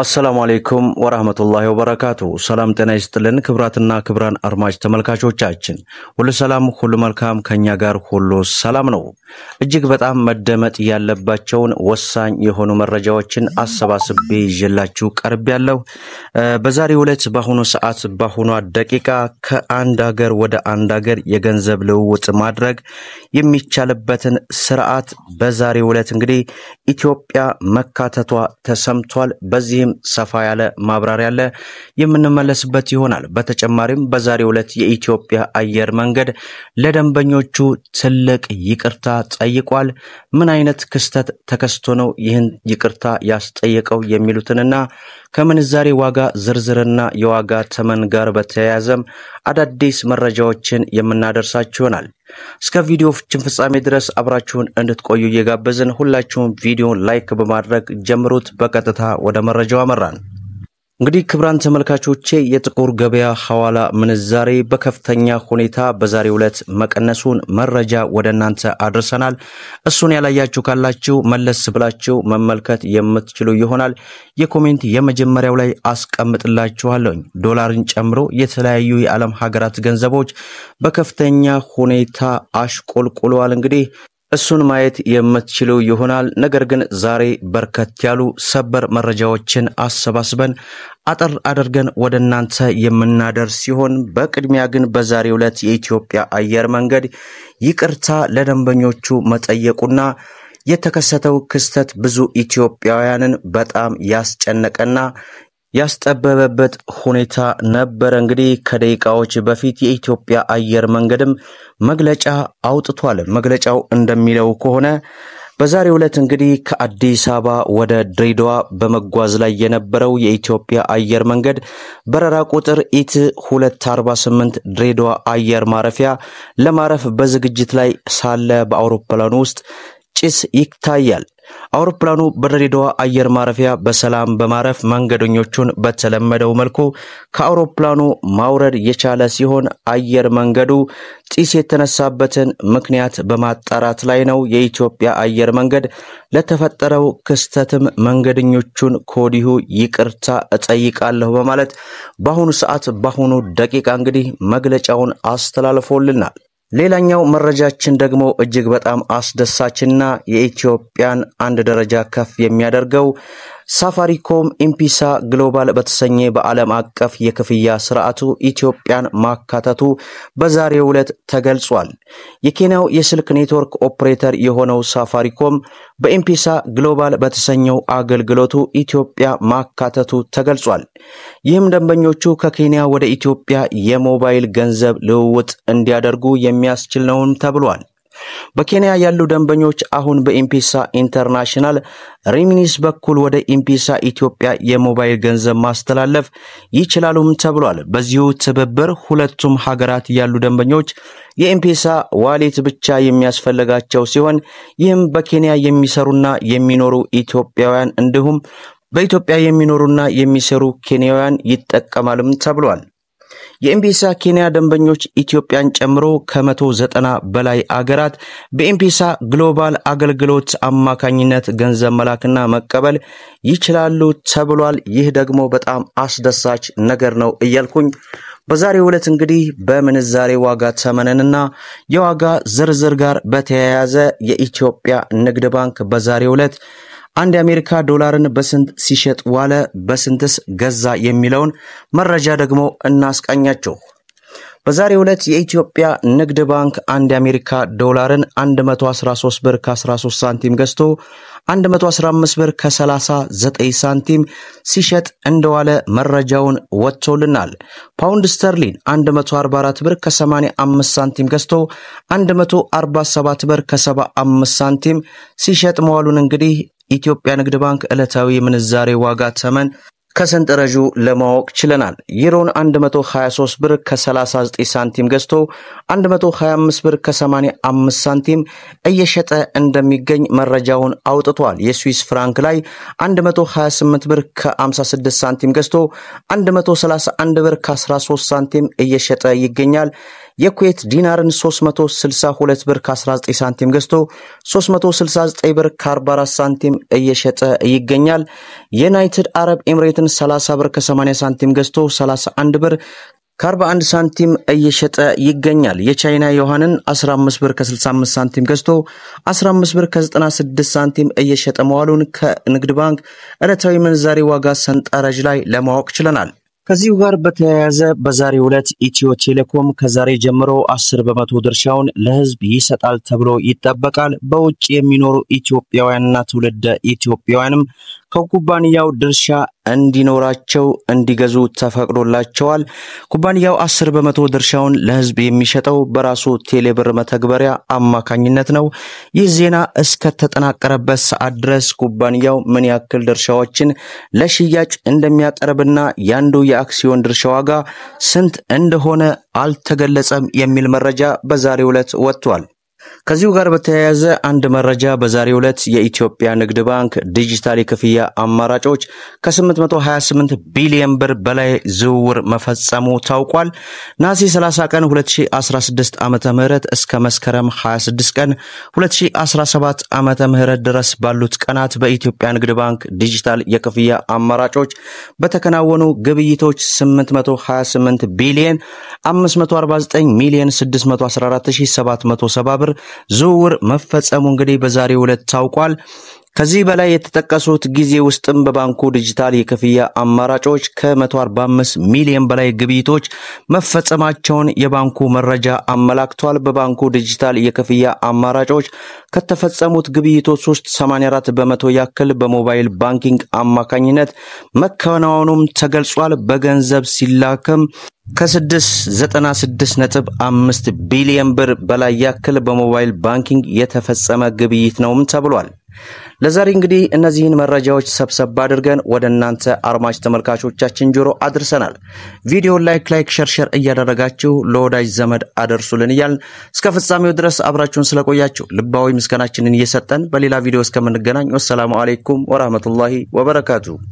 አሰላሙ አሌይኩም ወራህመቱላሂ ወበረካቱ። ሰላም ጤና ይስጥልን ክብራትና ክብራን አድማጭ ተመልካቾቻችን ሁሉ ሰላም ሁሉ መልካም፣ ከኛ ጋር ሁሉ ሰላም ነው። እጅግ በጣም መደመጥ ያለባቸውን ወሳኝ የሆኑ መረጃዎችን አሰባስቤ ይዤላችሁ ያለው በዛሬ ዕለት በአሁኑ ሰዓት በአሁኗ ደቂቃ ከአንድ ሀገር ወደ አንድ ሀገር የገንዘብ ልውውጥ ማድረግ የሚቻልበትን ስርዓት በዛሬ ዕለት እንግዲህ ኢትዮጵያ መካተቷ ተሰምቷል። በዚህ በዚህም ሰፋ ያለ ማብራሪያ አለ የምንመለስበት ይሆናል። በተጨማሪም በዛሬው ዕለት የኢትዮጵያ አየር መንገድ ለደንበኞቹ ትልቅ ይቅርታ ጠይቋል። ምን አይነት ክስተት ተከስቶ ነው ይህን ይቅርታ ያስጠየቀው የሚሉትንና ከምንዛሬ ዋጋ ዝርዝርና የዋጋ ተመን ጋር በተያያዘም አዳዲስ መረጃዎችን የምናደርሳችሁ ይሆናል። እስከ ቪዲዮችን ፍጻሜ ድረስ አብራችሁን እንድትቆዩ እየጋበዝን ሁላችሁም ቪዲዮን ላይክ በማድረግ ጀምሩት። በቀጥታ ወደ መረጃው አመራን። እንግዲህ ክብራን ተመልካቾቼ የጥቁር ገበያ ሐዋላ ምንዛሬ በከፍተኛ ሁኔታ በዛሬው ዕለት መቀነሱን መረጃ ወደ እናንተ አድርሰናል። እሱን ያላያችሁ ካላችሁ መለስ ብላችሁ መመልከት የምትችሉ ይሆናል። የኮሜንት የመጀመሪያው ላይ አስቀምጥላችኋለሁ። ዶላርን ጨምሮ የተለያዩ የዓለም ሀገራት ገንዘቦች በከፍተኛ ሁኔታ አሽቆልቁለዋል። እንግዲህ እሱን ማየት የምትችሉ ይሆናል። ነገር ግን ዛሬ በርከት ያሉ ሰበር መረጃዎችን አሰባስበን አጠር አድርገን ወደ እናንተ የምናደርስ ሲሆን በቅድሚያ ግን በዛሬ ዕለት የኢትዮጵያ አየር መንገድ ይቅርታ ለደንበኞቹ መጠየቁና የተከሰተው ክስተት ብዙ ኢትዮጵያውያንን በጣም ያስጨነቀና ያስጠበበበት ሁኔታ ነበረ። እንግዲህ ከደቂቃዎች በፊት የኢትዮጵያ አየር መንገድም መግለጫ አውጥቷል። መግለጫው እንደሚለው ከሆነ በዛሬው ዕለት እንግዲህ ከአዲስ አበባ ወደ ድሬዳዋ በመጓዝ ላይ የነበረው የኢትዮጵያ አየር መንገድ በረራ ቁጥር ኢት 248 ድሬዳዋ አየር ማረፊያ ለማረፍ በዝግጅት ላይ ሳለ በአውሮፕላኑ ውስጥ ጭስ ይታያል። አውሮፕላኑ በድሬዳዋ አየር ማረፊያ በሰላም በማረፍ መንገደኞቹን በተለመደው መልኩ ከአውሮፕላኑ ማውረድ የቻለ ሲሆን አየር መንገዱ ጢስ የተነሳበትን ምክንያት በማጣራት ላይ ነው። የኢትዮጵያ አየር መንገድ ለተፈጠረው ክስተትም መንገደኞቹን ከወዲሁ ይቅርታ እጠይቃለሁ በማለት በአሁኑ ሰዓት በአሁኑ ደቂቃ እንግዲህ መግለጫውን አስተላልፎልናል። ሌላኛው መረጃችን ደግሞ እጅግ በጣም አስደሳችና የኢትዮጵያን አንድ ደረጃ ከፍ የሚያደርገው ሳፋሪኮም ኢምፒሳ ግሎባል በተሰኘ በዓለም አቀፍ የክፍያ ስርዓቱ ኢትዮጵያን ማካተቱ በዛሬው ዕለት ተገልጿል። የኬንያው የስልክ ኔትወርክ ኦፕሬተር የሆነው ሳፋሪኮም በኢምፒሳ ግሎባል በተሰኘው አገልግሎቱ ኢትዮጵያ ማካተቱ ተገልጿል። ይህም ደንበኞቹ ከኬንያ ወደ ኢትዮጵያ የሞባይል ገንዘብ ልውውጥ እንዲያደርጉ የሚያስችል ነውም ተብሏል። በኬንያ ያሉ ደንበኞች አሁን በኢምፒሳ ኢንተርናሽናል ሪሚኒስ በኩል ወደ ኢምፒሳ ኢትዮጵያ የሞባይል ገንዘብ ማስተላለፍ ይችላሉም ተብሏል። በዚሁ ትብብር ሁለቱም ሀገራት ያሉ ደንበኞች የኢምፒሳ ዋሌት ብቻ የሚያስፈልጋቸው ሲሆን ይህም በኬንያ የሚሰሩና የሚኖሩ ኢትዮጵያውያን እንዲሁም በኢትዮጵያ የሚኖሩና የሚሰሩ ኬንያውያን ይጠቀማልም ተብሏል። የኤምፔሳ ኬንያ ደንበኞች ኢትዮጵያን ጨምሮ ከመቶ ዘጠና በላይ አገራት በኤምፔሳ ግሎባል አገልግሎት አማካኝነት ገንዘብ መላክና መቀበል ይችላሉ ተብሏል። ይህ ደግሞ በጣም አስደሳች ነገር ነው እያልኩኝ በዛሬው ዕለት እንግዲህ በምንዛሬ ዋጋ ተመንንና የዋጋ ዝርዝር ጋር በተያያዘ የኢትዮጵያ ንግድ ባንክ በዛሬው ዕለት አንድ የአሜሪካ ዶላርን በስንት ሲሸጥ ዋለ፣ በስንትስ ገዛ የሚለውን መረጃ ደግሞ እናስቃኛችሁ። በዛሬ ዕለት የኢትዮጵያ ንግድ ባንክ አንድ የአሜሪካ ዶላርን 113 ብር ከ13 ሳንቲም ገዝቶ 115 ብር ከ39 ሳንቲም ሲሸጥ እንደዋለ መረጃውን ወጥቶልናል። ፓውንድ ስተርሊን 144 ብር ከ85 ሳንቲም ገዝቶ 147 ብር ከ75 ሳንቲም ሲሸጥ መዋሉን እንግዲህ ኢትዮጵያ ንግድ ባንክ ዕለታዊ የምንዛሬ ዋጋ ተመን ከሰንጠረዡ ለማወቅ ችለናል። ዩሮን 123 ብር ከ39 ሳንቲም ገዝቶ 125 ብር ከ85 ሳንቲም እየሸጠ እንደሚገኝ መረጃውን አውጥቷል። የስዊስ ፍራንክ ላይ 128 ብር ከ56 ሳንቲም ገዝቶ 131 ብር ከ13 ሳንቲም እየሸጠ ይገኛል። የኩዌት ዲናርን 362 ብር ከ19 ሳንቲም ገዝቶ 369 ብር ከ44 ሳንቲም እየሸጠ ይገኛል። የዩናይትድ አረብ ኤምሬትን ዶላራትን 30 ብር ከ80 ሳንቲም ገዝቶ 31 ብር ከ41 ሳንቲም እየሸጠ ይገኛል። የቻይና ዮሐንን 15 ብር ከ65 ሳንቲም ገዝቶ 15 ብር ከ96 ሳንቲም እየሸጠ መዋሉን ከንግድ ባንክ ዕለታዊ ምንዛሬ ዋጋ ሰንጠረዥ ላይ ለማወቅ ችለናል። ከዚሁ ጋር በተያያዘ በዛሬው ዕለት ኢትዮ ቴሌኮም ከዛሬ ጀምሮ 10 በመቶ ድርሻውን ለሕዝብ ይሰጣል ተብሎ ይጠበቃል። በውጭ የሚኖሩ ኢትዮጵያውያንና ትውልደ ኢትዮጵያውያንም ከኩባንያው ድርሻ እንዲኖራቸው እንዲገዙ ተፈቅዶላቸዋል። ኩባንያው 10 በመቶ ድርሻውን ለህዝብ የሚሸጠው በራሱ ቴሌብር መተግበሪያ አማካኝነት ነው። ይህ ዜና እስከተጠናቀረበት ሰዓት ድረስ ኩባንያው ምን ያክል ድርሻዎችን ለሽያጭ እንደሚያቀርብና ያንዱ የአክሲዮን ድርሻ ዋጋ ስንት እንደሆነ አልተገለጸም የሚል መረጃ በዛሬው ዕለት ወጥቷል። ከዚሁ ጋር በተያያዘ አንድ መረጃ በዛሬው ዕለት የኢትዮጵያ ንግድ ባንክ ዲጂታል የክፍያ አማራጮች ከ828 ቢሊዮን ብር በላይ ዝውውር መፈጸሙ ታውቋል። ናሲ 30 ቀን 2016 ዓ ም እስከ መስከረም 26 ቀን 2017 ዓ ም ድረስ ባሉት ቀናት በኢትዮጵያ ንግድ ባንክ ዲጂታል የክፍያ አማራጮች በተከናወኑ ግብይቶች 828 ቢሊዮን 549 ሚሊዮን 614,770 ብር ዝውውር መፈጸሙ እንግዲህ በዛሬው ዕለት ታውቋል። ከዚህ በላይ የተጠቀሱት ጊዜ ውስጥም በባንኩ ዲጂታል የክፍያ አማራጮች ከ145 ሚሊዮን በላይ ግብይቶች መፈጸማቸውን የባንኩ መረጃ አመላክቷል። በባንኩ ዲጂታል የክፍያ አማራጮች ከተፈጸሙት ግብይቶች ውስጥ 84 በመቶ ያክል በሞባይል ባንኪንግ አማካኝነት መከናወኑም ተገልጿል። በገንዘብ ሲላክም ከ696.5 ቢሊዮን ብር በላይ ያክል በሞባይል ባንኪንግ የተፈጸመ ግብይት ነውም ተብሏል። ለዛሬ እንግዲህ እነዚህን መረጃዎች ሰብሰብ አድርገን ወደ እናንተ አርማች ተመልካቾቻችን ጆሮ አድርሰናል። ቪዲዮ ላይክ ላይክ ሸርሸር እያደረጋችሁ ለወዳጅ ዘመድ አደርሱልን እያልን እስከ ፍጻሜው ድረስ አብራችሁን ስለቆያችሁ ልባዊ ምስጋናችንን እየሰጠን በሌላ ቪዲዮ እስከምንገናኝ ወሰላሙ አሌይኩም ወራህመቱላሂ ወበረካቱ።